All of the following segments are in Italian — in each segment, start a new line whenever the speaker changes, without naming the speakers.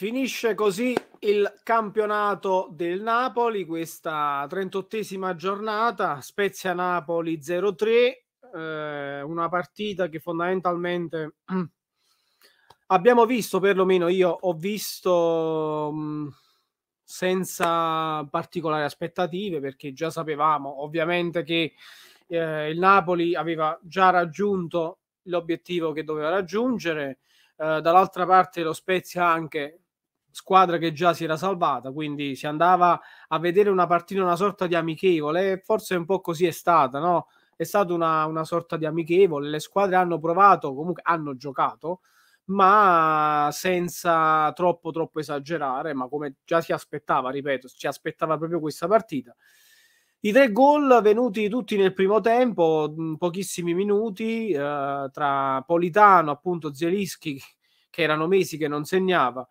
Finisce così il campionato del Napoli, questa 38esima giornata, Spezia Napoli 0-3, eh, una partita che fondamentalmente abbiamo visto, perlomeno io ho visto mh, mm, senza particolari aspettative perché già sapevamo ovviamente che eh, il Napoli aveva già raggiunto l'obiettivo che doveva raggiungere, eh, dall'altra parte lo Spezia anche squadra che già si era salvata, quindi si andava a vedere una partita, una sorta di amichevole, e forse un po' così è stata, no? È stata una, una sorta di amichevole, le squadre hanno provato, comunque hanno giocato, ma senza troppo troppo esagerare, ma come già si aspettava, ripeto, ci aspettava proprio questa partita. I tre gol venuti tutti nel primo tempo, pochissimi minuti, eh, tra Politano, appunto Zelischi, che erano mesi che non segnava,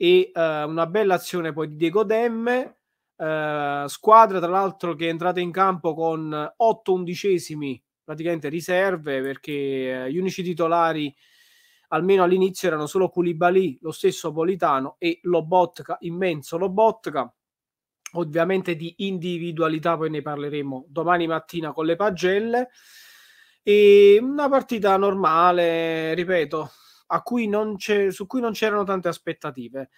e eh, una bella azione poi di Diego Demme, eh, squadra tra l'altro che è entrata in campo con 8 undicesimi praticamente riserve perché eh, gli unici titolari almeno all'inizio erano solo Koulibaly, lo stesso Politano e Lobotka, immenso Lobotka ovviamente di individualità poi ne parleremo domani mattina con le pagelle e una partita normale ripeto cui su cui non c'erano tante aspettative.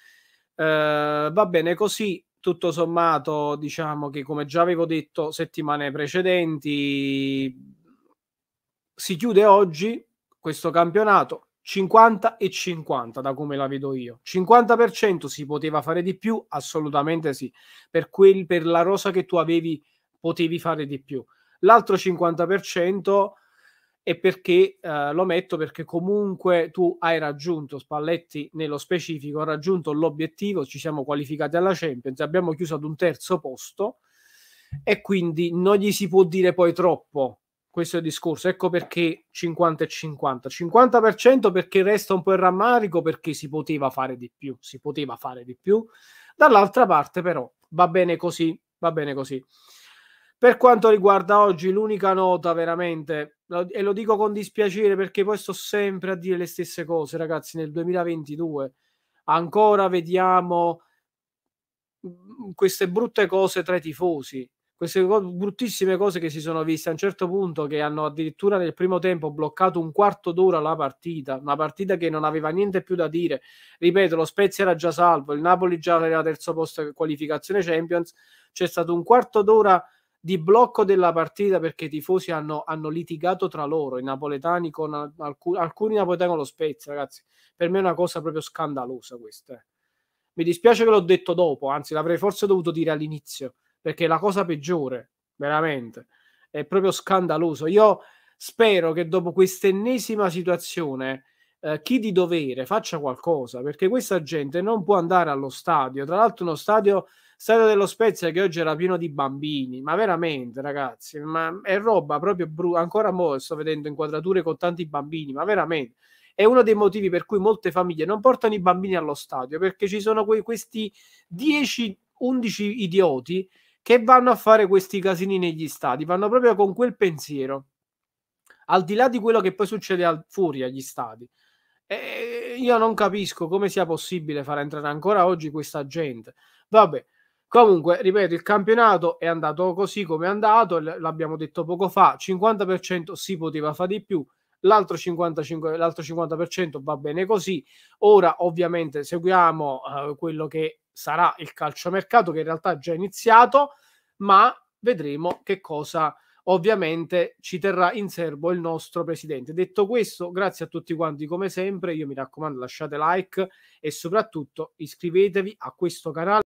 Uh, va bene così, tutto sommato, diciamo che come già avevo detto settimane precedenti, si chiude oggi questo campionato 50 e 50 da come la vedo io 50% si poteva fare di più assolutamente sì per, quel, per la rosa che tu avevi potevi fare di più l'altro 50% e perché eh, lo metto perché comunque tu hai raggiunto Spalletti nello specifico, ha raggiunto l'obiettivo, ci siamo qualificati alla Champions, abbiamo chiuso ad un terzo posto e quindi non gli si può dire poi troppo. Questo è il discorso, ecco perché 50 e 50. 50% perché resta un po' il rammarico perché si poteva fare di più, si poteva fare di più. Dall'altra parte però va bene così, va bene così. Per quanto riguarda oggi, l'unica nota veramente, e lo dico con dispiacere perché poi sto sempre a dire le stesse cose, ragazzi, nel 2022 ancora vediamo mm, queste brutte cose tra i tifosi, queste bruttissime cose che si sono viste a un certo punto che hanno addirittura nel primo tempo bloccato un quarto d'ora la partita, una partita che non aveva niente più da dire. Ripeto, lo Spezia era già salvo, il Napoli già era terzo posto in qualificazione Champions, c'è stato un quarto d'ora di blocco della partita perché i tifosi hanno, hanno litigato tra loro, i napoletani con alcuni, alcuni napoletani con lo Spezia, ragazzi. Per me è una cosa proprio scandalosa questa. Eh. Mi dispiace che l'ho detto dopo, anzi l'avrei forse dovuto dire all'inizio, perché è la cosa peggiore, veramente. È proprio scandaloso. Io spero che dopo quest'ennesima situazione eh, chi di dovere faccia qualcosa, perché questa gente non può andare allo stadio. Tra l'altro uno stadio Stadio dello Spezia che oggi era pieno di bambini, ma veramente ragazzi, ma è roba proprio brutta, ancora mo sto vedendo inquadrature con tanti bambini, ma veramente è uno dei motivi per cui molte famiglie non portano i bambini allo stadio perché ci sono que- questi 10-11 idioti che vanno a fare questi casini negli stadi, vanno proprio con quel pensiero, al di là di quello che poi succede al- fuori agli stadi. E io non capisco come sia possibile far entrare ancora oggi questa gente. Vabbè, Comunque, ripeto, il campionato è andato così come è andato, l'abbiamo detto poco fa, 50% si poteva fare di più, l'altro, 55, l'altro 50% va bene così. Ora ovviamente seguiamo eh, quello che sarà il calciomercato che in realtà è già iniziato, ma vedremo che cosa ovviamente ci terrà in serbo il nostro presidente. Detto questo, grazie a tutti quanti come sempre, io mi raccomando lasciate like e soprattutto iscrivetevi a questo canale.